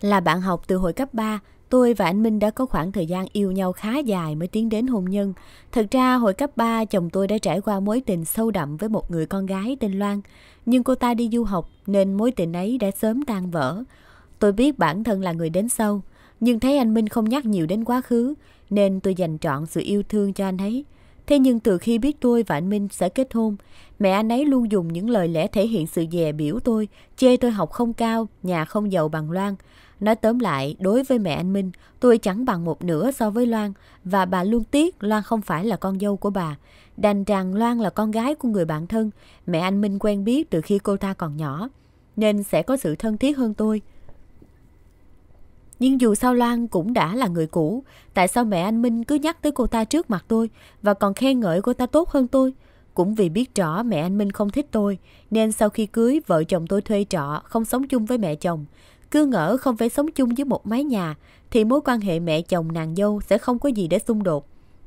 Là bạn học từ hồi cấp 3, tôi và anh Minh đã có khoảng thời gian yêu nhau khá dài mới tiến đến hôn nhân. Thật ra hồi cấp 3, chồng tôi đã trải qua mối tình sâu đậm với một người con gái tên Loan. Nhưng cô ta đi du học nên mối tình ấy đã sớm tan vỡ. Tôi biết bản thân là người đến sâu, nhưng thấy anh Minh không nhắc nhiều đến quá khứ, nên tôi dành trọn sự yêu thương cho anh ấy. Thế nhưng từ khi biết tôi và anh Minh sẽ kết hôn, mẹ anh ấy luôn dùng những lời lẽ thể hiện sự dè biểu tôi, chê tôi học không cao, nhà không giàu bằng Loan. Nói tóm lại, đối với mẹ anh Minh, tôi chẳng bằng một nửa so với Loan và bà luôn tiếc Loan không phải là con dâu của bà. Đành rằng Loan là con gái của người bạn thân, mẹ anh Minh quen biết từ khi cô ta còn nhỏ, nên sẽ có sự thân thiết hơn tôi. Nhưng dù sao Loan cũng đã là người cũ, tại sao mẹ anh Minh cứ nhắc tới cô ta trước mặt tôi và còn khen ngợi cô ta tốt hơn tôi? Cũng vì biết rõ mẹ anh Minh không thích tôi, nên sau khi cưới vợ chồng tôi thuê trọ, không sống chung với mẹ chồng. Cứ ngỡ không phải sống chung với một mái nhà thì mối quan hệ mẹ chồng nàng dâu sẽ không có gì để xung đột.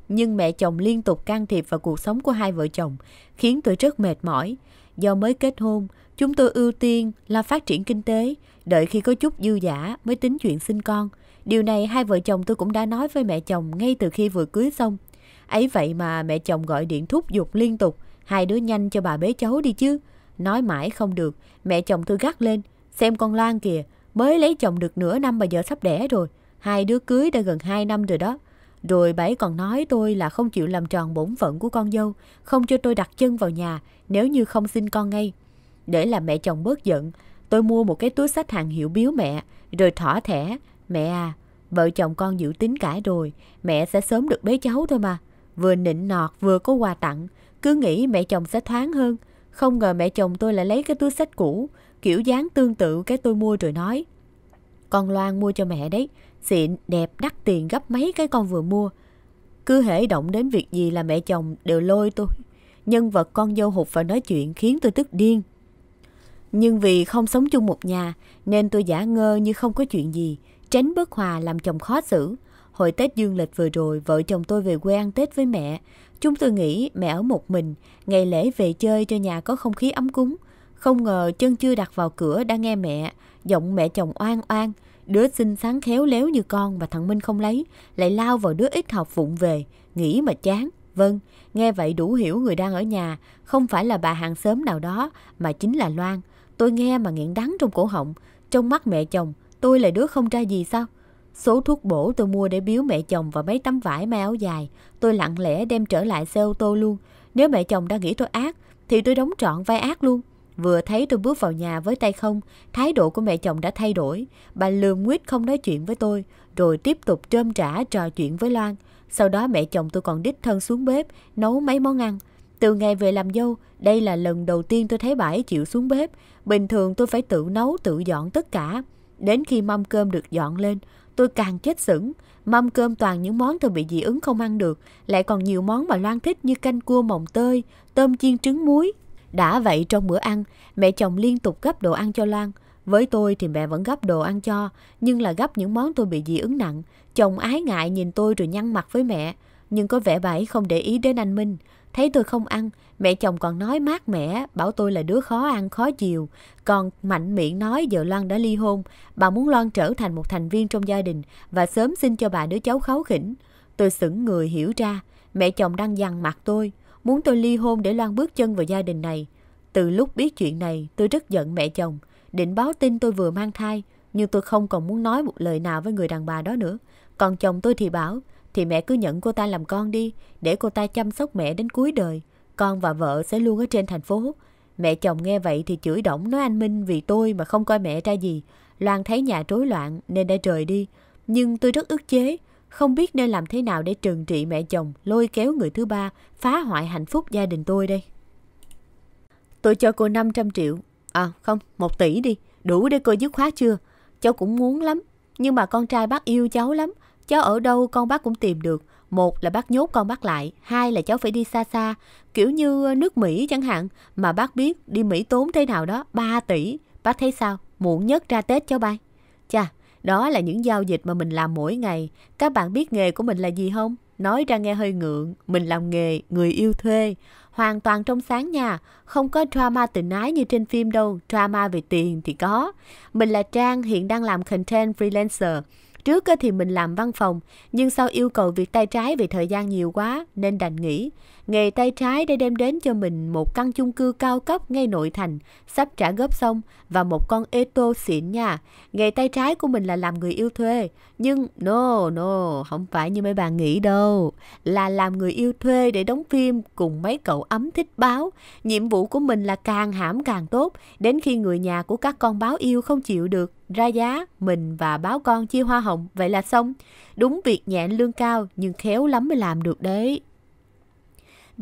Nhưng mẹ chồng liên tục can thiệp vào cuộc sống của hai vợ chồng, khiến tôi rất mệt mỏi. Do mới kết hôn, chúng tôi ưu tiên là phát triển kinh tế, đợi khi có chút dư giả mới tính chuyện sinh con. Điều này hai vợ chồng tôi cũng đã nói với mẹ chồng ngay từ khi vừa cưới xong. Ấy vậy mà mẹ chồng gọi điện thúc giục liên tục, hai đứa nhanh cho bà bế cháu đi chứ. Nói mãi không được, mẹ chồng tôi gắt lên, xem con Lan kìa, Mới lấy chồng được nửa năm mà giờ sắp đẻ rồi. Hai đứa cưới đã gần hai năm rồi đó. Rồi bảy còn nói tôi là không chịu làm tròn bổn phận của con dâu, không cho tôi đặt chân vào nhà nếu như không xin con ngay. Để làm mẹ chồng bớt giận, tôi mua một cái túi sách hàng hiệu biếu mẹ, rồi thỏa thẻ. Mẹ à, vợ chồng con giữ tính cãi rồi, mẹ sẽ sớm được bế cháu thôi mà. Vừa nịnh nọt vừa có quà tặng, cứ nghĩ mẹ chồng sẽ thoáng hơn. Không ngờ mẹ chồng tôi lại lấy cái túi sách cũ, kiểu dáng tương tự cái tôi mua rồi nói. Con Loan mua cho mẹ đấy, xịn, đẹp, đắt tiền gấp mấy cái con vừa mua. Cứ hễ động đến việc gì là mẹ chồng đều lôi tôi. Nhân vật con dâu hụt vào nói chuyện khiến tôi tức điên. Nhưng vì không sống chung một nhà nên tôi giả ngơ như không có chuyện gì, tránh bất hòa làm chồng khó xử. Hồi Tết dương lịch vừa rồi, vợ chồng tôi về quê ăn Tết với mẹ. Chúng tôi nghĩ mẹ ở một mình, ngày lễ về chơi cho nhà có không khí ấm cúng. Không ngờ chân chưa đặt vào cửa đã nghe mẹ, giọng mẹ chồng oan oan. Đứa xinh sáng khéo léo như con mà thằng Minh không lấy, lại lao vào đứa ít học vụng về, nghĩ mà chán. Vâng, nghe vậy đủ hiểu người đang ở nhà, không phải là bà hàng xóm nào đó, mà chính là Loan. Tôi nghe mà nghẹn đắng trong cổ họng, trong mắt mẹ chồng, tôi là đứa không trai gì sao? Số thuốc bổ tôi mua để biếu mẹ chồng và mấy tấm vải may áo dài, tôi lặng lẽ đem trở lại xe ô tô luôn. Nếu mẹ chồng đã nghĩ tôi ác, thì tôi đóng trọn vai ác luôn. Vừa thấy tôi bước vào nhà với tay không, thái độ của mẹ chồng đã thay đổi. Bà lườm nguyết không nói chuyện với tôi, rồi tiếp tục trơm trả trò chuyện với Loan. Sau đó mẹ chồng tôi còn đích thân xuống bếp, nấu mấy món ăn. Từ ngày về làm dâu, đây là lần đầu tiên tôi thấy bà ấy chịu xuống bếp. Bình thường tôi phải tự nấu, tự dọn tất cả. Đến khi mâm cơm được dọn lên, Tôi càng chết sững, mâm cơm toàn những món tôi bị dị ứng không ăn được, lại còn nhiều món mà Loan thích như canh cua mồng tơi, tôm chiên trứng muối. Đã vậy trong bữa ăn, mẹ chồng liên tục gấp đồ ăn cho Loan. Với tôi thì mẹ vẫn gấp đồ ăn cho, nhưng là gấp những món tôi bị dị ứng nặng. Chồng ái ngại nhìn tôi rồi nhăn mặt với mẹ, nhưng có vẻ bà ấy không để ý đến anh Minh. Thấy tôi không ăn, mẹ chồng còn nói mát mẻ, bảo tôi là đứa khó ăn, khó chịu. Còn mạnh miệng nói vợ Loan đã ly hôn, bà muốn Loan trở thành một thành viên trong gia đình và sớm xin cho bà đứa cháu kháu khỉnh. Tôi sững người hiểu ra, mẹ chồng đang dằn mặt tôi, muốn tôi ly hôn để Loan bước chân vào gia đình này. Từ lúc biết chuyện này, tôi rất giận mẹ chồng, định báo tin tôi vừa mang thai, nhưng tôi không còn muốn nói một lời nào với người đàn bà đó nữa. Còn chồng tôi thì bảo, thì mẹ cứ nhận cô ta làm con đi, để cô ta chăm sóc mẹ đến cuối đời. Con và vợ sẽ luôn ở trên thành phố. Mẹ chồng nghe vậy thì chửi đổng nói anh Minh vì tôi mà không coi mẹ ra gì. Loan thấy nhà rối loạn nên đã rời đi. Nhưng tôi rất ức chế, không biết nên làm thế nào để trừng trị mẹ chồng, lôi kéo người thứ ba, phá hoại hạnh phúc gia đình tôi đây. Tôi cho cô 500 triệu, à không, 1 tỷ đi, đủ để cô dứt khóa chưa? Cháu cũng muốn lắm, nhưng mà con trai bác yêu cháu lắm, Cháu ở đâu con bác cũng tìm được. Một là bác nhốt con bác lại, hai là cháu phải đi xa xa, kiểu như ờ, nước Mỹ chẳng hạn, mà bác biết đi Mỹ tốn thế nào đó, 3 tỷ. Bác thấy sao? Muộn nhất ra Tết cháu bay. Chà, đó là những giao dịch mà mình làm mỗi ngày. Các bạn biết nghề của mình là gì không? Nói ra nghe hơi ngượng, mình làm nghề người yêu thuê. Hoàn toàn trong sáng nha, không có drama tình ái như trên phim đâu, drama về tiền thì có. Mình là Trang, hiện đang làm content freelancer. Trước thì mình làm văn phòng, nhưng sau yêu cầu việc tay trái vì thời gian nhiều quá nên đành nghỉ nghề tay trái đã đem đến cho mình một căn chung cư cao cấp ngay nội thành, sắp trả góp xong và một con ê tô xịn nha. Nghề tay trái của mình là làm người yêu thuê, nhưng no no, không phải như mấy bạn nghĩ đâu, là làm người yêu thuê để đóng phim cùng mấy cậu ấm thích báo. Nhiệm vụ của mình là càng hãm càng tốt, đến khi người nhà của các con báo yêu không chịu được ra giá, mình và báo con chia hoa hồng, vậy là xong. Đúng việc nhẹ lương cao nhưng khéo lắm mới làm được đấy.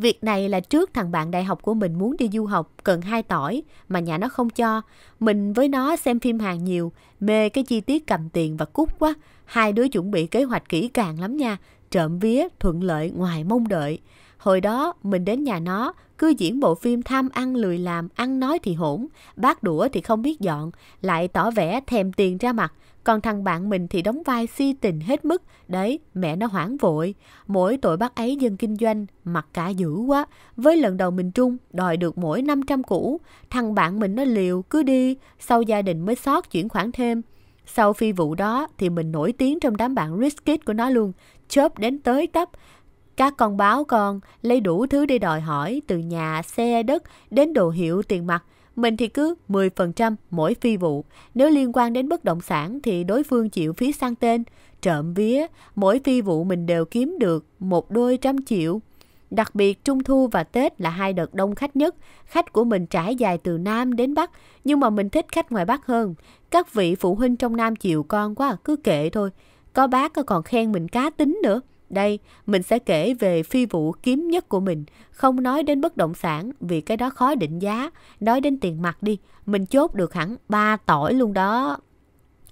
Việc này là trước thằng bạn đại học của mình muốn đi du học cần hai tỏi mà nhà nó không cho. Mình với nó xem phim hàng nhiều, mê cái chi tiết cầm tiền và cút quá. Hai đứa chuẩn bị kế hoạch kỹ càng lắm nha, trộm vía thuận lợi ngoài mong đợi. Hồi đó mình đến nhà nó, cứ diễn bộ phim tham ăn lười làm, ăn nói thì hỗn, bát đũa thì không biết dọn, lại tỏ vẻ thèm tiền ra mặt. Còn thằng bạn mình thì đóng vai si tình hết mức. Đấy, mẹ nó hoảng vội. Mỗi tội bác ấy dân kinh doanh, mặt cả dữ quá. Với lần đầu mình trung, đòi được mỗi 500 củ. Thằng bạn mình nó liều, cứ đi. Sau gia đình mới sót chuyển khoản thêm. Sau phi vụ đó thì mình nổi tiếng trong đám bạn rich kid của nó luôn. Chớp đến tới tấp. Các con báo con lấy đủ thứ để đòi hỏi từ nhà, xe, đất đến đồ hiệu tiền mặt. Mình thì cứ 10% mỗi phi vụ. Nếu liên quan đến bất động sản thì đối phương chịu phí sang tên, trộm vía, mỗi phi vụ mình đều kiếm được một đôi trăm triệu. Đặc biệt Trung Thu và Tết là hai đợt đông khách nhất. Khách của mình trải dài từ Nam đến Bắc, nhưng mà mình thích khách ngoài Bắc hơn. Các vị phụ huynh trong Nam chịu con quá, à, cứ kệ thôi. Có bác còn khen mình cá tính nữa. Đây, mình sẽ kể về phi vụ kiếm nhất của mình, không nói đến bất động sản vì cái đó khó định giá, nói đến tiền mặt đi, mình chốt được hẳn ba tỏi luôn đó.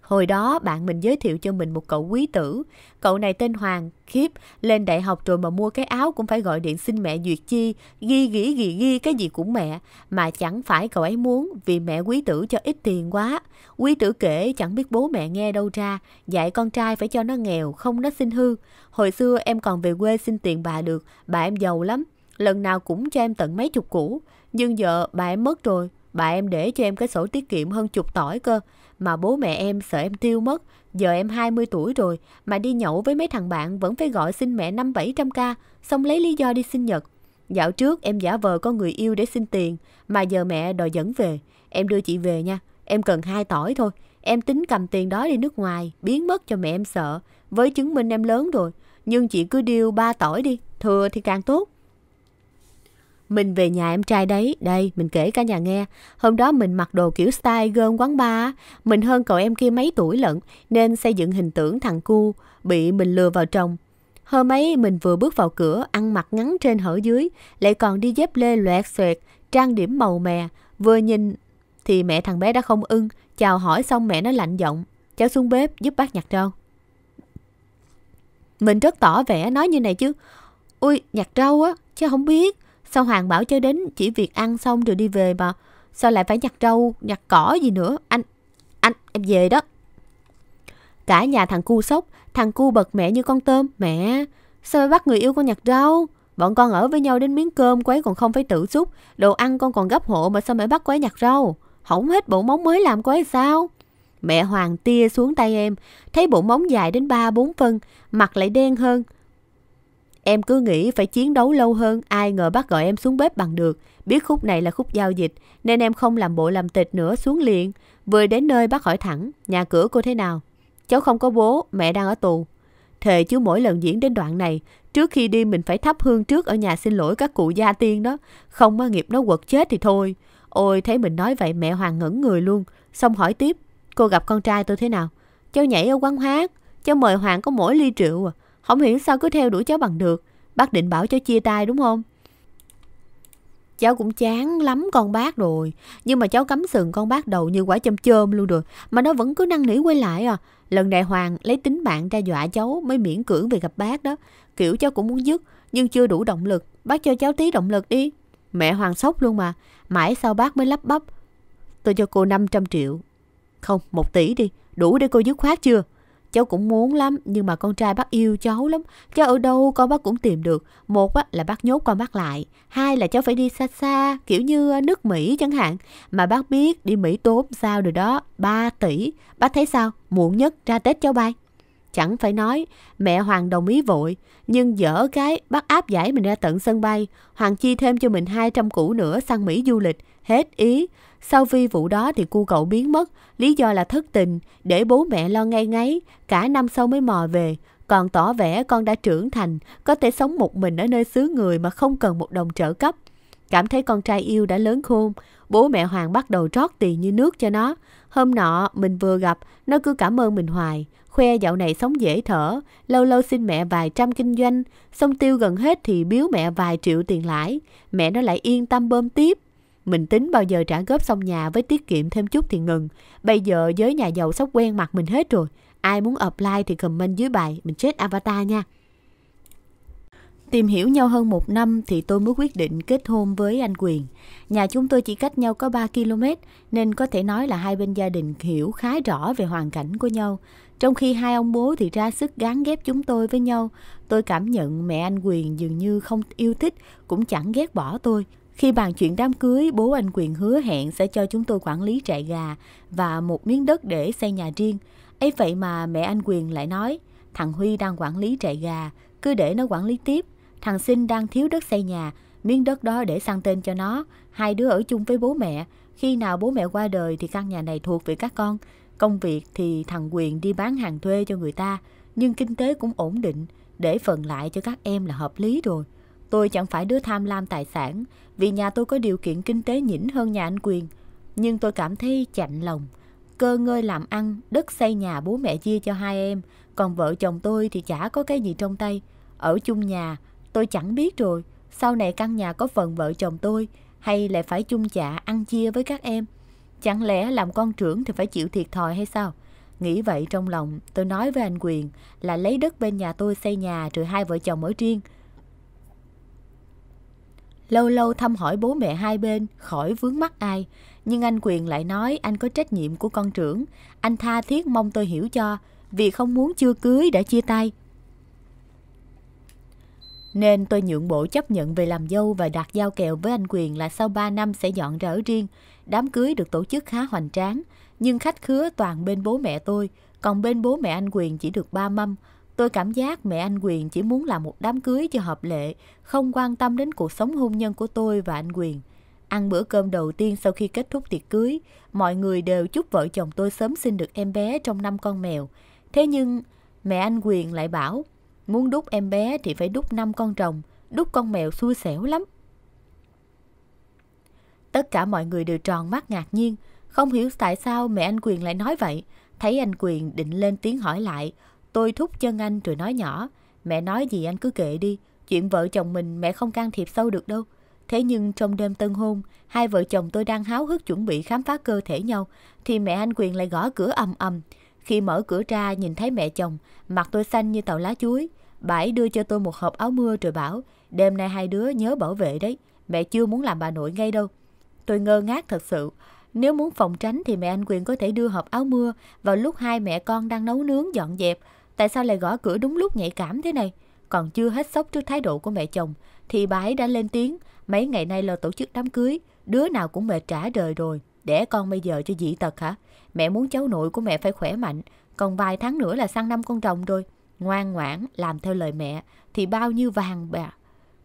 Hồi đó bạn mình giới thiệu cho mình một cậu quý tử. Cậu này tên Hoàng, khiếp, lên đại học rồi mà mua cái áo cũng phải gọi điện xin mẹ duyệt chi, ghi ghi ghi ghi cái gì cũng mẹ. Mà chẳng phải cậu ấy muốn vì mẹ quý tử cho ít tiền quá. Quý tử kể chẳng biết bố mẹ nghe đâu ra, dạy con trai phải cho nó nghèo, không nó xin hư. Hồi xưa em còn về quê xin tiền bà được, bà em giàu lắm. Lần nào cũng cho em tận mấy chục củ, nhưng giờ bà em mất rồi, bà em để cho em cái sổ tiết kiệm hơn chục tỏi cơ mà bố mẹ em sợ em tiêu mất. Giờ em 20 tuổi rồi mà đi nhậu với mấy thằng bạn vẫn phải gọi xin mẹ 5-700k, xong lấy lý do đi sinh nhật. Dạo trước em giả vờ có người yêu để xin tiền, mà giờ mẹ đòi dẫn về. Em đưa chị về nha, em cần hai tỏi thôi. Em tính cầm tiền đó đi nước ngoài, biến mất cho mẹ em sợ. Với chứng minh em lớn rồi, nhưng chị cứ điêu ba tỏi đi, thừa thì càng tốt. Mình về nhà em trai đấy, đây, mình kể cả nhà nghe. Hôm đó mình mặc đồ kiểu style gơn quán bar, mình hơn cậu em kia mấy tuổi lận, nên xây dựng hình tưởng thằng cu, bị mình lừa vào chồng. Hôm ấy mình vừa bước vào cửa, ăn mặc ngắn trên hở dưới, lại còn đi dép lê loẹt xoẹt, trang điểm màu mè. Vừa nhìn thì mẹ thằng bé đã không ưng, chào hỏi xong mẹ nó lạnh giọng. Cháu xuống bếp giúp bác nhặt rau. Mình rất tỏ vẻ nói như này chứ. Ui, nhặt rau á, chứ không biết. Sao Hoàng bảo chơi đến chỉ việc ăn xong rồi đi về mà Sao lại phải nhặt rau, nhặt cỏ gì nữa Anh, anh, em về đó Cả nhà thằng cu sốc Thằng cu bật mẹ như con tôm Mẹ, sao bắt người yêu con nhặt rau Bọn con ở với nhau đến miếng cơm Quấy còn không phải tự xúc Đồ ăn con còn gấp hộ mà sao mẹ bắt quấy nhặt rau Hổng hết bộ móng mới làm quấy sao Mẹ Hoàng tia xuống tay em Thấy bộ móng dài đến 3-4 phân Mặt lại đen hơn Em cứ nghĩ phải chiến đấu lâu hơn, ai ngờ bác gọi em xuống bếp bằng được. Biết khúc này là khúc giao dịch, nên em không làm bộ làm tịch nữa, xuống liền. Vừa đến nơi bác hỏi thẳng, nhà cửa cô thế nào? Cháu không có bố, mẹ đang ở tù. Thề chứ mỗi lần diễn đến đoạn này, trước khi đi mình phải thắp hương trước ở nhà xin lỗi các cụ gia tiên đó. Không có nghiệp nó quật chết thì thôi. Ôi, thấy mình nói vậy mẹ Hoàng ngẩn người luôn. Xong hỏi tiếp, cô gặp con trai tôi thế nào? Cháu nhảy ở quán hát, cháu mời Hoàng có mỗi ly rượu à. Không hiểu sao cứ theo đuổi cháu bằng được. Bác định bảo cháu chia tay đúng không? Cháu cũng chán lắm con bác rồi. Nhưng mà cháu cắm sừng con bác đầu như quả châm chơm luôn rồi. Mà nó vẫn cứ năn nỉ quay lại à. Lần đại hoàng lấy tính bạn ra dọa cháu mới miễn cưỡng về gặp bác đó. Kiểu cháu cũng muốn dứt nhưng chưa đủ động lực. Bác cho cháu tí động lực đi. Mẹ hoàng sốc luôn mà. Mãi sau bác mới lắp bắp. Tôi cho cô 500 triệu. Không, 1 tỷ đi. Đủ để cô dứt khoát chưa? Cháu cũng muốn lắm nhưng mà con trai bác yêu cháu lắm. Cháu ở đâu con bác cũng tìm được. Một á, là bác nhốt con bác lại. Hai là cháu phải đi xa xa kiểu như ờ, nước Mỹ chẳng hạn. Mà bác biết đi Mỹ tốn sao rồi đó. 3 tỷ. Bác thấy sao? Muộn nhất ra Tết cháu bay. Chẳng phải nói, mẹ Hoàng đồng ý vội, nhưng dở cái bác áp giải mình ra tận sân bay. Hoàng chi thêm cho mình 200 củ nữa sang Mỹ du lịch, hết ý. Sau vi vụ đó thì cu cậu biến mất, lý do là thất tình, để bố mẹ lo ngay ngáy, cả năm sau mới mò về. Còn tỏ vẻ con đã trưởng thành, có thể sống một mình ở nơi xứ người mà không cần một đồng trợ cấp. Cảm thấy con trai yêu đã lớn khôn, bố mẹ Hoàng bắt đầu trót tiền như nước cho nó. Hôm nọ mình vừa gặp, nó cứ cảm ơn mình hoài, khoe dạo này sống dễ thở, lâu lâu xin mẹ vài trăm kinh doanh, xong tiêu gần hết thì biếu mẹ vài triệu tiền lãi, mẹ nó lại yên tâm bơm tiếp. Mình tính bao giờ trả góp xong nhà với tiết kiệm thêm chút thì ngừng. Bây giờ giới nhà giàu sắp quen mặt mình hết rồi. Ai muốn apply thì comment dưới bài, mình chết avatar nha. Tìm hiểu nhau hơn một năm thì tôi mới quyết định kết hôn với anh Quyền. Nhà chúng tôi chỉ cách nhau có 3 km nên có thể nói là hai bên gia đình hiểu khá rõ về hoàn cảnh của nhau. Trong khi hai ông bố thì ra sức gán ghép chúng tôi với nhau, tôi cảm nhận mẹ anh Quyền dường như không yêu thích cũng chẳng ghét bỏ tôi, khi bàn chuyện đám cưới, bố anh Quyền hứa hẹn sẽ cho chúng tôi quản lý trại gà và một miếng đất để xây nhà riêng. ấy vậy mà mẹ anh Quyền lại nói, thằng Huy đang quản lý trại gà, cứ để nó quản lý tiếp. Thằng Sinh đang thiếu đất xây nhà, miếng đất đó để sang tên cho nó. Hai đứa ở chung với bố mẹ, khi nào bố mẹ qua đời thì căn nhà này thuộc về các con. Công việc thì thằng Quyền đi bán hàng thuê cho người ta, nhưng kinh tế cũng ổn định, để phần lại cho các em là hợp lý rồi. Tôi chẳng phải đứa tham lam tài sản, vì nhà tôi có điều kiện kinh tế nhỉnh hơn nhà anh Quyền. Nhưng tôi cảm thấy chạnh lòng. Cơ ngơi làm ăn, đất xây nhà bố mẹ chia cho hai em, còn vợ chồng tôi thì chả có cái gì trong tay. Ở chung nhà, tôi chẳng biết rồi, sau này căn nhà có phần vợ chồng tôi, hay lại phải chung chạ ăn chia với các em. Chẳng lẽ làm con trưởng thì phải chịu thiệt thòi hay sao? Nghĩ vậy trong lòng, tôi nói với anh Quyền là lấy đất bên nhà tôi xây nhà rồi hai vợ chồng ở riêng – lâu lâu thăm hỏi bố mẹ hai bên khỏi vướng mắc ai nhưng anh quyền lại nói anh có trách nhiệm của con trưởng anh tha thiết mong tôi hiểu cho vì không muốn chưa cưới đã chia tay nên tôi nhượng bộ chấp nhận về làm dâu và đặt giao kèo với anh quyền là sau 3 năm sẽ dọn rỡ riêng đám cưới được tổ chức khá hoành tráng nhưng khách khứa toàn bên bố mẹ tôi còn bên bố mẹ anh quyền chỉ được ba mâm Tôi cảm giác mẹ anh Quyền chỉ muốn làm một đám cưới cho hợp lệ, không quan tâm đến cuộc sống hôn nhân của tôi và anh Quyền. Ăn bữa cơm đầu tiên sau khi kết thúc tiệc cưới, mọi người đều chúc vợ chồng tôi sớm sinh được em bé trong năm con mèo. Thế nhưng, mẹ anh Quyền lại bảo, muốn đút em bé thì phải đút năm con rồng, đút con mèo xui xẻo lắm. Tất cả mọi người đều tròn mắt ngạc nhiên, không hiểu tại sao mẹ anh Quyền lại nói vậy. Thấy anh Quyền định lên tiếng hỏi lại, Tôi thúc chân anh rồi nói nhỏ, mẹ nói gì anh cứ kệ đi, chuyện vợ chồng mình mẹ không can thiệp sâu được đâu. Thế nhưng trong đêm tân hôn, hai vợ chồng tôi đang háo hức chuẩn bị khám phá cơ thể nhau, thì mẹ anh Quyền lại gõ cửa ầm ầm. Khi mở cửa ra nhìn thấy mẹ chồng, mặt tôi xanh như tàu lá chuối. bảy đưa cho tôi một hộp áo mưa rồi bảo, đêm nay hai đứa nhớ bảo vệ đấy, mẹ chưa muốn làm bà nội ngay đâu. Tôi ngơ ngác thật sự. Nếu muốn phòng tránh thì mẹ anh Quyền có thể đưa hộp áo mưa vào lúc hai mẹ con đang nấu nướng dọn dẹp Tại sao lại gõ cửa đúng lúc nhạy cảm thế này? Còn chưa hết sốc trước thái độ của mẹ chồng, thì bà ấy đã lên tiếng, mấy ngày nay lo tổ chức đám cưới, đứa nào cũng mệt trả đời rồi, để con bây giờ cho dị tật hả? Mẹ muốn cháu nội của mẹ phải khỏe mạnh, còn vài tháng nữa là sang năm con rồng rồi. Ngoan ngoãn, làm theo lời mẹ, thì bao nhiêu vàng bà.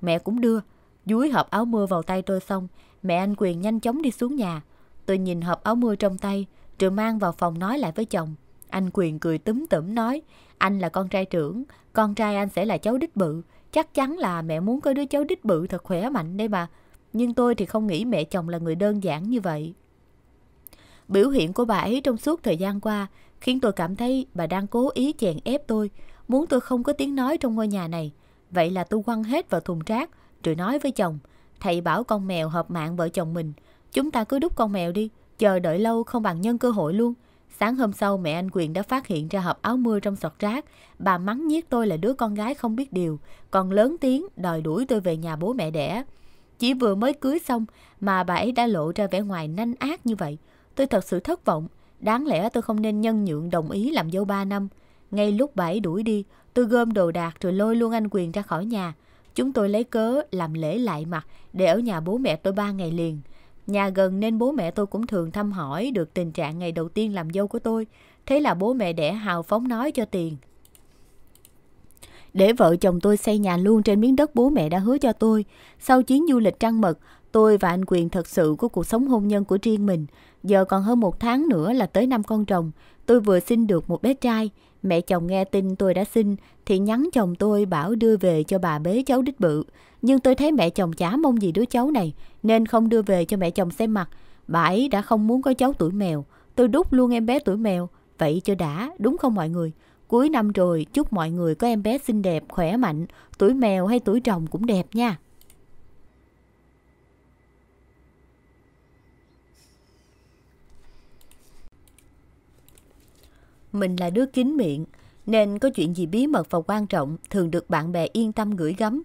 Mẹ cũng đưa, dúi hộp áo mưa vào tay tôi xong, mẹ anh Quyền nhanh chóng đi xuống nhà. Tôi nhìn hộp áo mưa trong tay, rồi mang vào phòng nói lại với chồng. Anh Quyền cười túm tủm nói, anh là con trai trưởng, con trai anh sẽ là cháu đích bự. Chắc chắn là mẹ muốn có đứa cháu đích bự thật khỏe mạnh đây mà. Nhưng tôi thì không nghĩ mẹ chồng là người đơn giản như vậy. Biểu hiện của bà ấy trong suốt thời gian qua khiến tôi cảm thấy bà đang cố ý chèn ép tôi, muốn tôi không có tiếng nói trong ngôi nhà này. Vậy là tôi quăng hết vào thùng rác, rồi nói với chồng, thầy bảo con mèo hợp mạng vợ chồng mình, chúng ta cứ đút con mèo đi, chờ đợi lâu không bằng nhân cơ hội luôn. Sáng hôm sau, mẹ anh Quyền đã phát hiện ra hộp áo mưa trong sọt rác. Bà mắng nhiếc tôi là đứa con gái không biết điều, còn lớn tiếng đòi đuổi tôi về nhà bố mẹ đẻ. Chỉ vừa mới cưới xong mà bà ấy đã lộ ra vẻ ngoài nanh ác như vậy. Tôi thật sự thất vọng. Đáng lẽ tôi không nên nhân nhượng đồng ý làm dâu 3 năm. Ngay lúc bà ấy đuổi đi, tôi gom đồ đạc rồi lôi luôn anh Quyền ra khỏi nhà. Chúng tôi lấy cớ làm lễ lại mặt để ở nhà bố mẹ tôi ba ngày liền – Nhà gần nên bố mẹ tôi cũng thường thăm hỏi được tình trạng ngày đầu tiên làm dâu của tôi. Thế là bố mẹ đẻ hào phóng nói cho tiền. Để vợ chồng tôi xây nhà luôn trên miếng đất bố mẹ đã hứa cho tôi. Sau chuyến du lịch trăng mật, tôi và anh Quyền thật sự có cuộc sống hôn nhân của riêng mình. Giờ còn hơn một tháng nữa là tới năm con rồng. Tôi vừa sinh được một bé trai. Mẹ chồng nghe tin tôi đã sinh thì nhắn chồng tôi bảo đưa về cho bà bế cháu đích bự. Nhưng tôi thấy mẹ chồng chả mong gì đứa cháu này nên không đưa về cho mẹ chồng xem mặt. Bà ấy đã không muốn có cháu tuổi mèo. Tôi đút luôn em bé tuổi mèo. Vậy cho đã, đúng không mọi người? Cuối năm rồi, chúc mọi người có em bé xinh đẹp, khỏe mạnh, tuổi mèo hay tuổi rồng cũng đẹp nha. Mình là đứa kín miệng, nên có chuyện gì bí mật và quan trọng thường được bạn bè yên tâm gửi gắm.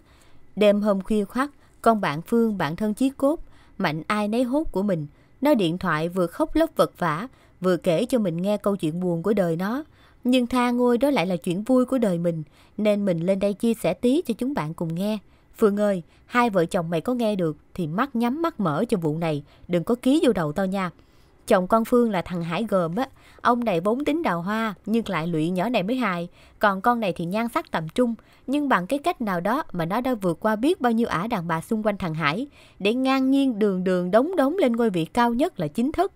Đêm hôm khuya khoắt, con bạn Phương, bạn thân chí cốt, mạnh ai nấy hốt của mình. Nó điện thoại vừa khóc lóc vật vả, vừa kể cho mình nghe câu chuyện buồn của đời nó. Nhưng tha ngôi đó lại là chuyện vui của đời mình, nên mình lên đây chia sẻ tí cho chúng bạn cùng nghe. Phương ơi, hai vợ chồng mày có nghe được thì mắt nhắm mắt mở cho vụ này, đừng có ký vô đầu tao nha. Chồng con Phương là thằng Hải Gồm á, ông này vốn tính đào hoa nhưng lại lụy nhỏ này mới hài, còn con này thì nhan sắc tầm trung, nhưng bằng cái cách nào đó mà nó đã vượt qua biết bao nhiêu ả đàn bà xung quanh thằng Hải, để ngang nhiên đường đường đống đống lên ngôi vị cao nhất là chính thức.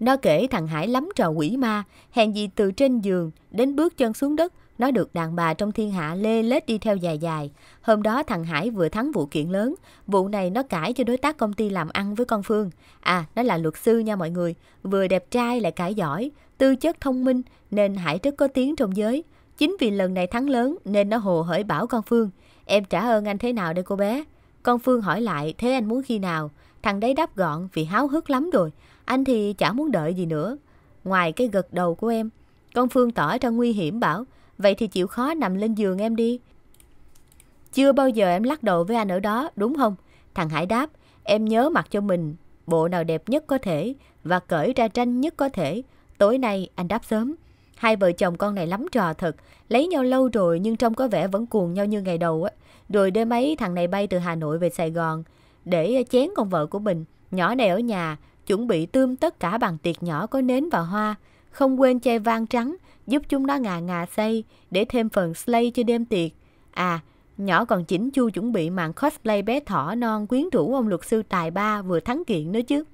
Nó kể thằng Hải lắm trò quỷ ma, hèn gì từ trên giường đến bước chân xuống đất nó được đàn bà trong thiên hạ lê lết đi theo dài dài. Hôm đó thằng Hải vừa thắng vụ kiện lớn. Vụ này nó cãi cho đối tác công ty làm ăn với con Phương. À, nó là luật sư nha mọi người. Vừa đẹp trai lại cãi giỏi. Tư chất thông minh nên Hải rất có tiếng trong giới. Chính vì lần này thắng lớn nên nó hồ hởi bảo con Phương. Em trả ơn anh thế nào đây cô bé? Con Phương hỏi lại thế anh muốn khi nào? Thằng đấy đáp gọn vì háo hức lắm rồi. Anh thì chả muốn đợi gì nữa. Ngoài cái gật đầu của em, con Phương tỏ ra nguy hiểm bảo Vậy thì chịu khó nằm lên giường em đi. Chưa bao giờ em lắc đầu với anh ở đó, đúng không? Thằng Hải đáp, em nhớ mặc cho mình bộ nào đẹp nhất có thể và cởi ra tranh nhất có thể. Tối nay anh đáp sớm. Hai vợ chồng con này lắm trò thật, lấy nhau lâu rồi nhưng trông có vẻ vẫn cuồng nhau như ngày đầu á. Rồi đêm ấy thằng này bay từ Hà Nội về Sài Gòn để chén con vợ của mình. Nhỏ này ở nhà, chuẩn bị tươm tất cả bằng tiệc nhỏ có nến và hoa, không quên chai vang trắng giúp chúng nó ngà ngà xây để thêm phần slay cho đêm tiệc. À, nhỏ còn chỉnh chu chuẩn bị màn cosplay bé thỏ non quyến rũ ông luật sư tài ba vừa thắng kiện nữa chứ.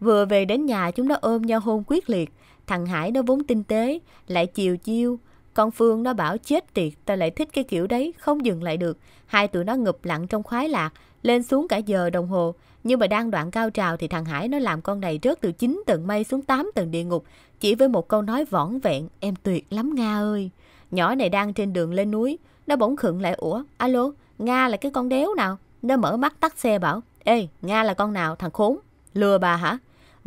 Vừa về đến nhà chúng nó ôm nhau hôn quyết liệt, thằng Hải nó vốn tinh tế, lại chiều chiêu. Con Phương nó bảo chết tiệt, ta lại thích cái kiểu đấy, không dừng lại được. Hai tụi nó ngụp lặng trong khoái lạc, lên xuống cả giờ đồng hồ. Nhưng mà đang đoạn cao trào thì thằng Hải nó làm con này rớt từ 9 tầng mây xuống 8 tầng địa ngục chỉ với một câu nói võn vẹn, em tuyệt lắm Nga ơi. Nhỏ này đang trên đường lên núi, nó bỗng khựng lại, ủa, alo, Nga là cái con đéo nào? Nó mở mắt tắt xe bảo, ê, Nga là con nào, thằng khốn, lừa bà hả?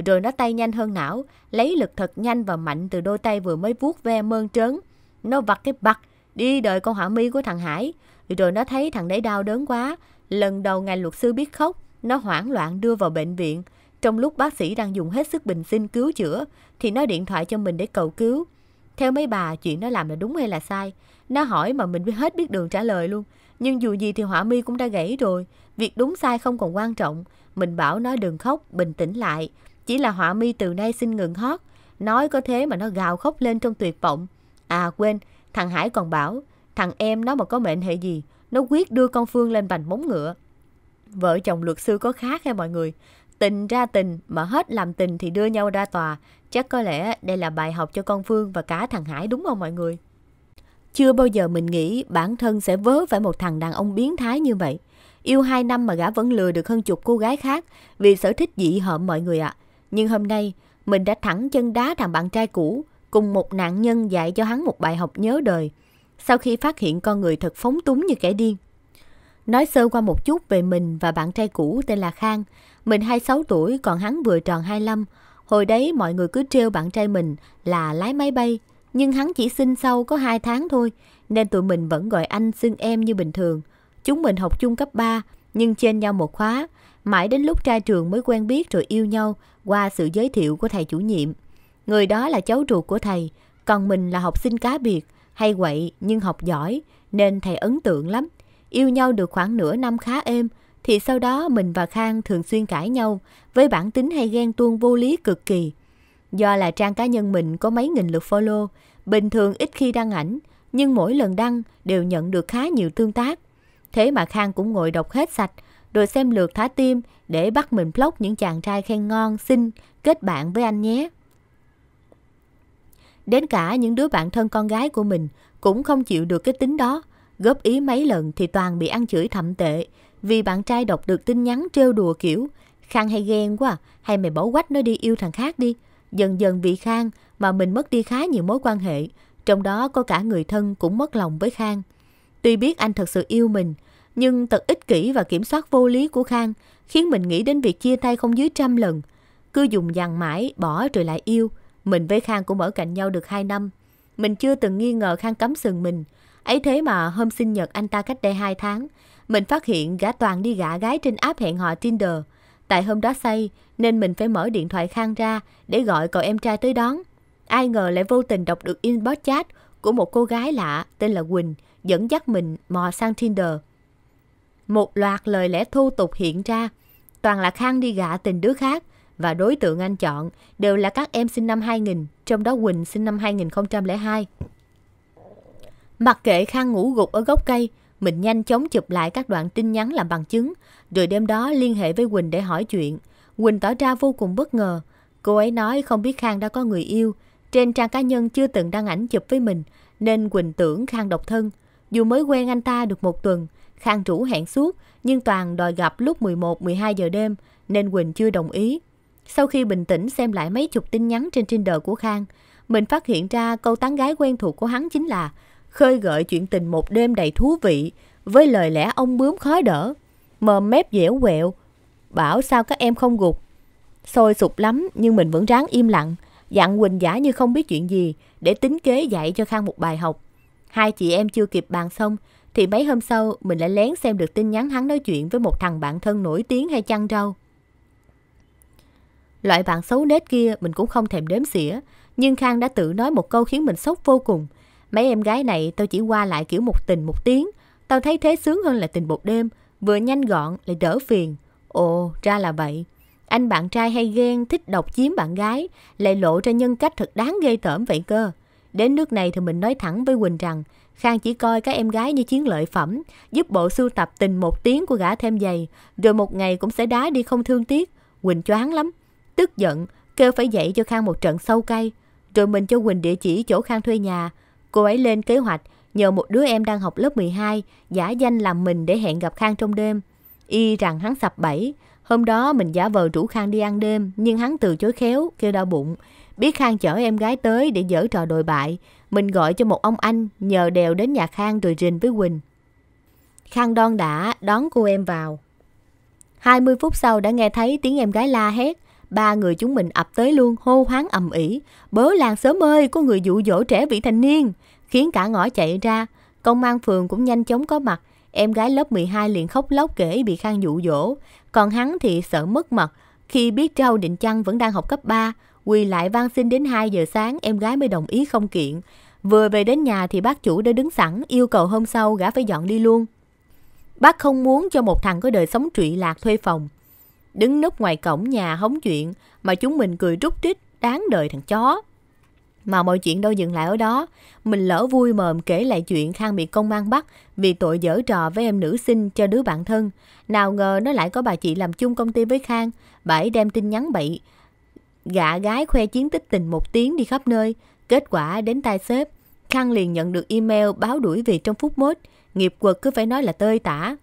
Rồi nó tay nhanh hơn não, lấy lực thật nhanh và mạnh từ đôi tay vừa mới vuốt ve mơn trớn. Nó vặt cái bặt, đi đời con hỏa mi của thằng Hải. Rồi nó thấy thằng đấy đau đớn quá, lần đầu ngành luật sư biết khóc, nó hoảng loạn đưa vào bệnh viện. Trong lúc bác sĩ đang dùng hết sức bình sinh cứu chữa, thì nó điện thoại cho mình để cầu cứu. Theo mấy bà, chuyện nó làm là đúng hay là sai? Nó hỏi mà mình hết biết đường trả lời luôn. Nhưng dù gì thì họa mi cũng đã gãy rồi. Việc đúng sai không còn quan trọng. Mình bảo nó đừng khóc, bình tĩnh lại. Chỉ là họa mi từ nay xin ngừng hót. Nói có thế mà nó gào khóc lên trong tuyệt vọng. À quên, thằng Hải còn bảo, thằng em nó mà có mệnh hệ gì, nó quyết đưa con Phương lên bành móng ngựa vợ chồng luật sư có khác hay mọi người? Tình ra tình, mà hết làm tình thì đưa nhau ra tòa. Chắc có lẽ đây là bài học cho con Phương và cả thằng Hải đúng không mọi người? Chưa bao giờ mình nghĩ bản thân sẽ vớ phải một thằng đàn ông biến thái như vậy. Yêu hai năm mà gã vẫn lừa được hơn chục cô gái khác vì sở thích dị hợm mọi người ạ. À. Nhưng hôm nay, mình đã thẳng chân đá thằng bạn trai cũ cùng một nạn nhân dạy cho hắn một bài học nhớ đời. Sau khi phát hiện con người thật phóng túng như kẻ điên, Nói sơ qua một chút về mình và bạn trai cũ tên là Khang. Mình 26 tuổi, còn hắn vừa tròn 25. Hồi đấy mọi người cứ trêu bạn trai mình là lái máy bay. Nhưng hắn chỉ sinh sau có 2 tháng thôi, nên tụi mình vẫn gọi anh xưng em như bình thường. Chúng mình học chung cấp 3, nhưng trên nhau một khóa. Mãi đến lúc trai trường mới quen biết rồi yêu nhau qua sự giới thiệu của thầy chủ nhiệm. Người đó là cháu ruột của thầy, còn mình là học sinh cá biệt, hay quậy nhưng học giỏi, nên thầy ấn tượng lắm. Yêu nhau được khoảng nửa năm khá êm, thì sau đó mình và Khang thường xuyên cãi nhau, với bản tính hay ghen tuông vô lý cực kỳ. Do là trang cá nhân mình có mấy nghìn lượt follow, bình thường ít khi đăng ảnh, nhưng mỗi lần đăng đều nhận được khá nhiều tương tác. Thế mà Khang cũng ngồi đọc hết sạch, rồi xem lượt thả tim để bắt mình block những chàng trai khen ngon, xinh, kết bạn với anh nhé. Đến cả những đứa bạn thân con gái của mình cũng không chịu được cái tính đó, góp ý mấy lần thì toàn bị ăn chửi thậm tệ vì bạn trai đọc được tin nhắn trêu đùa kiểu Khang hay ghen quá, hay mày bỏ quách nó đi yêu thằng khác đi. Dần dần vì Khang mà mình mất đi khá nhiều mối quan hệ, trong đó có cả người thân cũng mất lòng với Khang. Tuy biết anh thật sự yêu mình, nhưng tật ích kỷ và kiểm soát vô lý của Khang khiến mình nghĩ đến việc chia tay không dưới trăm lần. Cứ dùng dằn mãi, bỏ rồi lại yêu. Mình với Khang cũng ở cạnh nhau được hai năm. Mình chưa từng nghi ngờ Khang cắm sừng mình, Ấy thế mà hôm sinh nhật anh ta cách đây 2 tháng, mình phát hiện gã toàn đi gã gái trên app hẹn hò Tinder. Tại hôm đó say, nên mình phải mở điện thoại khang ra để gọi cậu em trai tới đón. Ai ngờ lại vô tình đọc được inbox chat của một cô gái lạ tên là Quỳnh dẫn dắt mình mò sang Tinder. Một loạt lời lẽ thô tục hiện ra, toàn là Khang đi gạ tình đứa khác và đối tượng anh chọn đều là các em sinh năm 2000, trong đó Quỳnh sinh năm 2002. Mặc kệ Khang ngủ gục ở gốc cây, mình nhanh chóng chụp lại các đoạn tin nhắn làm bằng chứng, rồi đêm đó liên hệ với Quỳnh để hỏi chuyện. Quỳnh tỏ ra vô cùng bất ngờ. Cô ấy nói không biết Khang đã có người yêu, trên trang cá nhân chưa từng đăng ảnh chụp với mình, nên Quỳnh tưởng Khang độc thân. Dù mới quen anh ta được một tuần, Khang chủ hẹn suốt, nhưng Toàn đòi gặp lúc 11-12 giờ đêm, nên Quỳnh chưa đồng ý. Sau khi bình tĩnh xem lại mấy chục tin nhắn trên Tinder của Khang, mình phát hiện ra câu tán gái quen thuộc của hắn chính là khơi gợi chuyện tình một đêm đầy thú vị với lời lẽ ông bướm khó đỡ, mồm mép dẻo quẹo, bảo sao các em không gục. Sôi sụp lắm nhưng mình vẫn ráng im lặng, dặn Quỳnh giả như không biết chuyện gì để tính kế dạy cho Khang một bài học. Hai chị em chưa kịp bàn xong thì mấy hôm sau mình lại lén xem được tin nhắn hắn nói chuyện với một thằng bạn thân nổi tiếng hay chăn rau. Loại bạn xấu nết kia mình cũng không thèm đếm xỉa, nhưng Khang đã tự nói một câu khiến mình sốc vô cùng – Mấy em gái này tao chỉ qua lại kiểu một tình một tiếng. Tao thấy thế sướng hơn là tình một đêm. Vừa nhanh gọn lại đỡ phiền. Ồ, ra là vậy. Anh bạn trai hay ghen thích độc chiếm bạn gái, lại lộ ra nhân cách thật đáng ghê tởm vậy cơ. Đến nước này thì mình nói thẳng với Quỳnh rằng, Khang chỉ coi các em gái như chiến lợi phẩm, giúp bộ sưu tập tình một tiếng của gã thêm dày, rồi một ngày cũng sẽ đá đi không thương tiếc. Quỳnh choáng lắm, tức giận, kêu phải dạy cho Khang một trận sâu cay. Rồi mình cho Quỳnh địa chỉ chỗ Khang thuê nhà, Cô ấy lên kế hoạch nhờ một đứa em đang học lớp 12 giả danh làm mình để hẹn gặp Khang trong đêm. Y rằng hắn sập bẫy, hôm đó mình giả vờ rủ Khang đi ăn đêm nhưng hắn từ chối khéo, kêu đau bụng. Biết Khang chở em gái tới để dở trò đồi bại, mình gọi cho một ông anh nhờ đèo đến nhà Khang rồi rình với Quỳnh. Khang đon đã đón cô em vào. 20 phút sau đã nghe thấy tiếng em gái la hét, Ba người chúng mình ập tới luôn hô hoáng ầm ĩ. Bớ làng sớm ơi, có người dụ dỗ trẻ vị thành niên. Khiến cả ngõ chạy ra. Công an phường cũng nhanh chóng có mặt. Em gái lớp 12 liền khóc lóc kể bị Khang dụ dỗ. Còn hắn thì sợ mất mặt. Khi biết Trâu Định Trăng vẫn đang học cấp 3, quỳ lại van xin đến 2 giờ sáng em gái mới đồng ý không kiện. Vừa về đến nhà thì bác chủ đã đứng sẵn yêu cầu hôm sau gã phải dọn đi luôn. Bác không muốn cho một thằng có đời sống trụy lạc thuê phòng đứng núp ngoài cổng nhà hóng chuyện mà chúng mình cười rút rít đáng đời thằng chó. Mà mọi chuyện đâu dừng lại ở đó, mình lỡ vui mờm kể lại chuyện Khang bị công an bắt vì tội dở trò với em nữ sinh cho đứa bạn thân. Nào ngờ nó lại có bà chị làm chung công ty với Khang, bà ấy đem tin nhắn bậy. Gạ gái khoe chiến tích tình một tiếng đi khắp nơi, kết quả đến tay sếp. Khang liền nhận được email báo đuổi việc trong phút mốt, nghiệp quật cứ phải nói là tơi tả,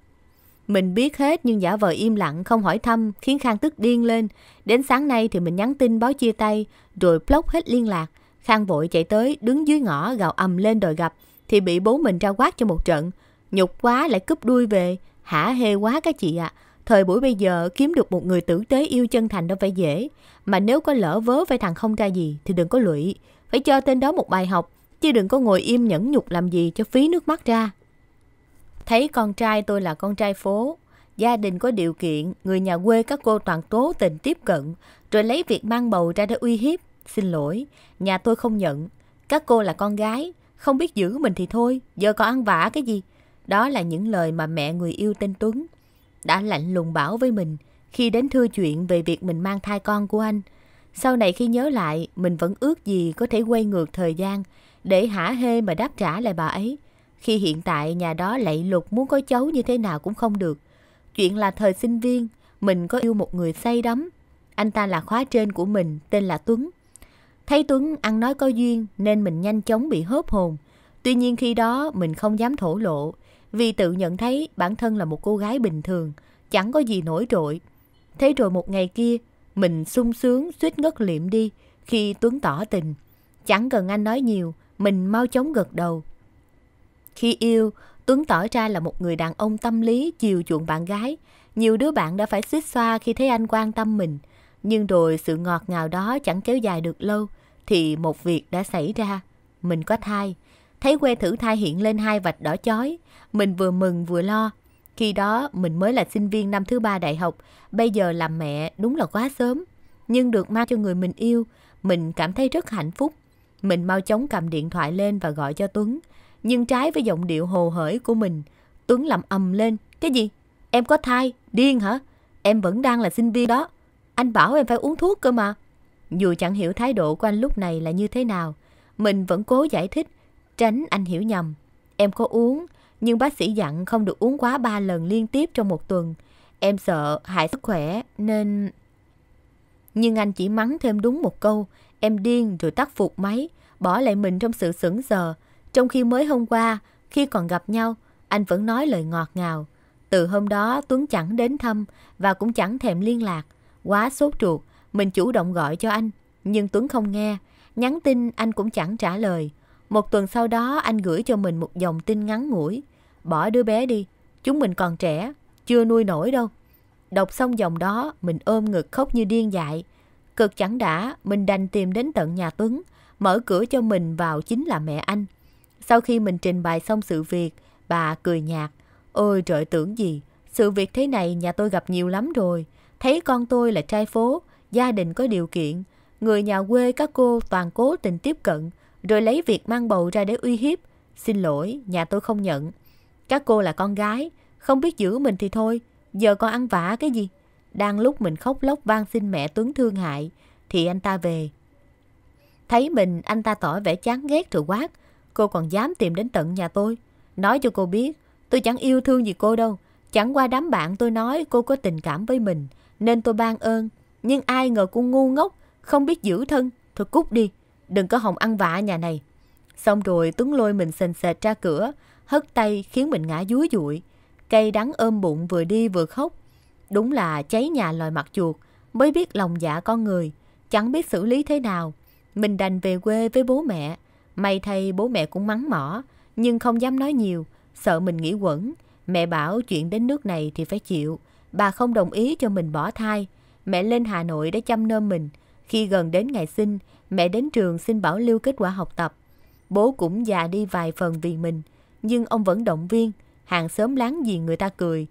mình biết hết nhưng giả vờ im lặng không hỏi thăm khiến Khang tức điên lên. Đến sáng nay thì mình nhắn tin báo chia tay rồi block hết liên lạc. Khang vội chạy tới đứng dưới ngõ gào ầm lên đòi gặp thì bị bố mình ra quát cho một trận. Nhục quá lại cúp đuôi về. Hả hê quá các chị ạ. À. Thời buổi bây giờ kiếm được một người tử tế yêu chân thành đâu phải dễ. Mà nếu có lỡ vớ phải thằng không ra gì thì đừng có lụy. Phải cho tên đó một bài học chứ đừng có ngồi im nhẫn nhục làm gì cho phí nước mắt ra. Thấy con trai tôi là con trai phố, gia đình có điều kiện, người nhà quê các cô toàn tố tình tiếp cận, rồi lấy việc mang bầu ra để uy hiếp. Xin lỗi, nhà tôi không nhận. Các cô là con gái, không biết giữ mình thì thôi, giờ có ăn vả cái gì. Đó là những lời mà mẹ người yêu tên Tuấn đã lạnh lùng bảo với mình khi đến thưa chuyện về việc mình mang thai con của anh. Sau này khi nhớ lại, mình vẫn ước gì có thể quay ngược thời gian để hả hê mà đáp trả lại bà ấy. Khi hiện tại nhà đó lạy lục muốn có cháu như thế nào cũng không được. Chuyện là thời sinh viên, mình có yêu một người say đắm. Anh ta là khóa trên của mình, tên là Tuấn. Thấy Tuấn ăn nói có duyên nên mình nhanh chóng bị hớp hồn. Tuy nhiên khi đó mình không dám thổ lộ vì tự nhận thấy bản thân là một cô gái bình thường, chẳng có gì nổi trội. Thế rồi một ngày kia, mình sung sướng suýt ngất liệm đi khi Tuấn tỏ tình. Chẳng cần anh nói nhiều, mình mau chóng gật đầu. Khi yêu, Tuấn tỏ ra là một người đàn ông tâm lý chiều chuộng bạn gái. Nhiều đứa bạn đã phải xích xoa khi thấy anh quan tâm mình. Nhưng rồi sự ngọt ngào đó chẳng kéo dài được lâu thì một việc đã xảy ra. Mình có thai. Thấy que thử thai hiện lên hai vạch đỏ chói. Mình vừa mừng vừa lo. Khi đó mình mới là sinh viên năm thứ ba đại học. Bây giờ làm mẹ đúng là quá sớm. Nhưng được mang cho người mình yêu, mình cảm thấy rất hạnh phúc. Mình mau chóng cầm điện thoại lên và gọi cho Tuấn nhưng trái với giọng điệu hồ hởi của mình, Tuấn làm ầm lên. Cái gì? Em có thai? Điên hả? Em vẫn đang là sinh viên đó. Anh bảo em phải uống thuốc cơ mà. Dù chẳng hiểu thái độ của anh lúc này là như thế nào, mình vẫn cố giải thích, tránh anh hiểu nhầm. Em có uống, nhưng bác sĩ dặn không được uống quá 3 lần liên tiếp trong một tuần. Em sợ hại sức khỏe nên... Nhưng anh chỉ mắng thêm đúng một câu, em điên rồi tắt phục máy, bỏ lại mình trong sự sững sờ, trong khi mới hôm qua, khi còn gặp nhau, anh vẫn nói lời ngọt ngào. Từ hôm đó Tuấn chẳng đến thăm và cũng chẳng thèm liên lạc. Quá sốt ruột, mình chủ động gọi cho anh. Nhưng Tuấn không nghe, nhắn tin anh cũng chẳng trả lời. Một tuần sau đó anh gửi cho mình một dòng tin ngắn ngủi. Bỏ đứa bé đi, chúng mình còn trẻ, chưa nuôi nổi đâu. Đọc xong dòng đó, mình ôm ngực khóc như điên dại. Cực chẳng đã, mình đành tìm đến tận nhà Tuấn, mở cửa cho mình vào chính là mẹ anh. Sau khi mình trình bày xong sự việc, bà cười nhạt. Ôi trời tưởng gì, sự việc thế này nhà tôi gặp nhiều lắm rồi. Thấy con tôi là trai phố, gia đình có điều kiện. Người nhà quê các cô toàn cố tình tiếp cận, rồi lấy việc mang bầu ra để uy hiếp. Xin lỗi, nhà tôi không nhận. Các cô là con gái, không biết giữ mình thì thôi, giờ còn ăn vả cái gì? Đang lúc mình khóc lóc van xin mẹ Tuấn thương hại, thì anh ta về. Thấy mình, anh ta tỏ vẻ chán ghét rồi quát. Cô còn dám tìm đến tận nhà tôi. Nói cho cô biết, tôi chẳng yêu thương gì cô đâu. Chẳng qua đám bạn tôi nói cô có tình cảm với mình, nên tôi ban ơn. Nhưng ai ngờ cô ngu ngốc, không biết giữ thân. Thôi cút đi, đừng có hòng ăn vạ nhà này. Xong rồi Tuấn lôi mình sền sệt ra cửa, hất tay khiến mình ngã dúi dụi. Cây đắng ôm bụng vừa đi vừa khóc. Đúng là cháy nhà lòi mặt chuột, mới biết lòng dạ con người, chẳng biết xử lý thế nào. Mình đành về quê với bố mẹ, May thay bố mẹ cũng mắng mỏ, nhưng không dám nói nhiều, sợ mình nghĩ quẩn. Mẹ bảo chuyện đến nước này thì phải chịu. Bà không đồng ý cho mình bỏ thai. Mẹ lên Hà Nội để chăm nom mình. Khi gần đến ngày sinh, mẹ đến trường xin bảo lưu kết quả học tập. Bố cũng già đi vài phần vì mình, nhưng ông vẫn động viên. Hàng xóm láng gì người ta cười.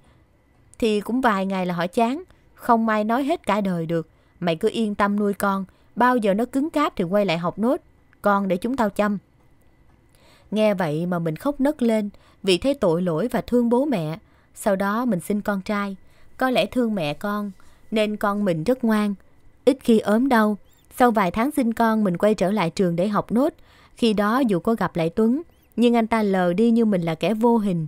Thì cũng vài ngày là họ chán, không ai nói hết cả đời được. Mày cứ yên tâm nuôi con, bao giờ nó cứng cáp thì quay lại học nốt con để chúng tao chăm. Nghe vậy mà mình khóc nấc lên vì thấy tội lỗi và thương bố mẹ. Sau đó mình xin con trai. Có lẽ thương mẹ con nên con mình rất ngoan, ít khi ốm đau. Sau vài tháng sinh con mình quay trở lại trường để học nốt. Khi đó dù có gặp lại Tuấn nhưng anh ta lờ đi như mình là kẻ vô hình.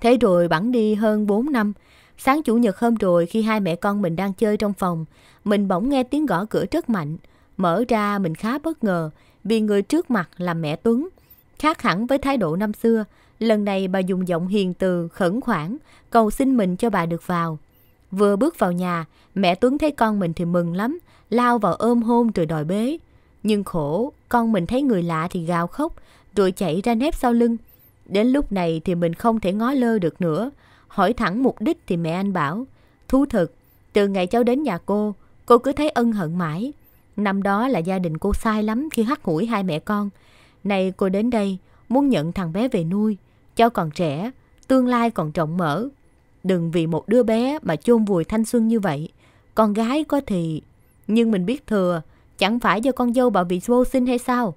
Thế rồi bẵng đi hơn 4 năm. Sáng chủ nhật hôm rồi khi hai mẹ con mình đang chơi trong phòng, mình bỗng nghe tiếng gõ cửa rất mạnh. Mở ra mình khá bất ngờ vì người trước mặt là mẹ Tuấn. Khác hẳn với thái độ năm xưa, lần này bà dùng giọng hiền từ, khẩn khoản, cầu xin mình cho bà được vào. Vừa bước vào nhà, mẹ Tuấn thấy con mình thì mừng lắm, lao vào ôm hôn rồi đòi bế. Nhưng khổ, con mình thấy người lạ thì gào khóc, rồi chạy ra nép sau lưng. Đến lúc này thì mình không thể ngó lơ được nữa. Hỏi thẳng mục đích thì mẹ anh bảo, thú thực, từ ngày cháu đến nhà cô, cô cứ thấy ân hận mãi. Năm đó là gia đình cô sai lắm khi hắt hủi hai mẹ con. Nay cô đến đây muốn nhận thằng bé về nuôi, cho còn trẻ, tương lai còn rộng mở. Đừng vì một đứa bé mà chôn vùi thanh xuân như vậy. Con gái có thì... Nhưng mình biết thừa, chẳng phải do con dâu bảo bị vô sinh hay sao?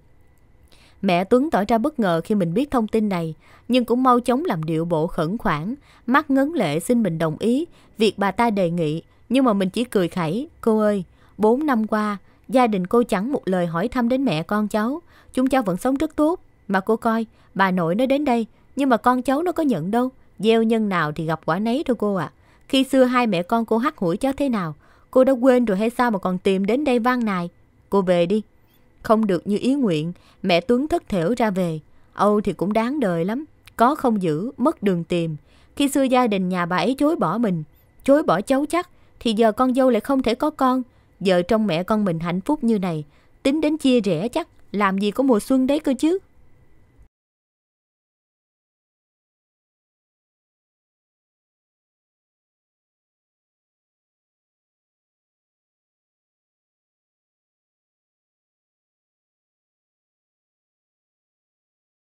Mẹ Tuấn tỏ ra bất ngờ khi mình biết thông tin này, nhưng cũng mau chóng làm điệu bộ khẩn khoản, mắt ngấn lệ xin mình đồng ý, việc bà ta đề nghị, nhưng mà mình chỉ cười khẩy, cô ơi, 4 năm qua, Gia đình cô chẳng một lời hỏi thăm đến mẹ con cháu. Chúng cháu vẫn sống rất tốt. Mà cô coi, bà nội nó đến đây, nhưng mà con cháu nó có nhận đâu. Gieo nhân nào thì gặp quả nấy thôi cô ạ. À. Khi xưa hai mẹ con cô hắt hủi cháu thế nào, cô đã quên rồi hay sao mà còn tìm đến đây vang nài. Cô về đi. Không được như ý nguyện, mẹ Tuấn thất thểu ra về. Âu thì cũng đáng đời lắm, có không giữ, mất đường tìm. Khi xưa gia đình nhà bà ấy chối bỏ mình, chối bỏ cháu chắc, thì giờ con dâu lại không thể có con, giờ trong mẹ con mình hạnh phúc như này, tính đến chia rẽ chắc, làm gì có mùa xuân đấy cơ chứ.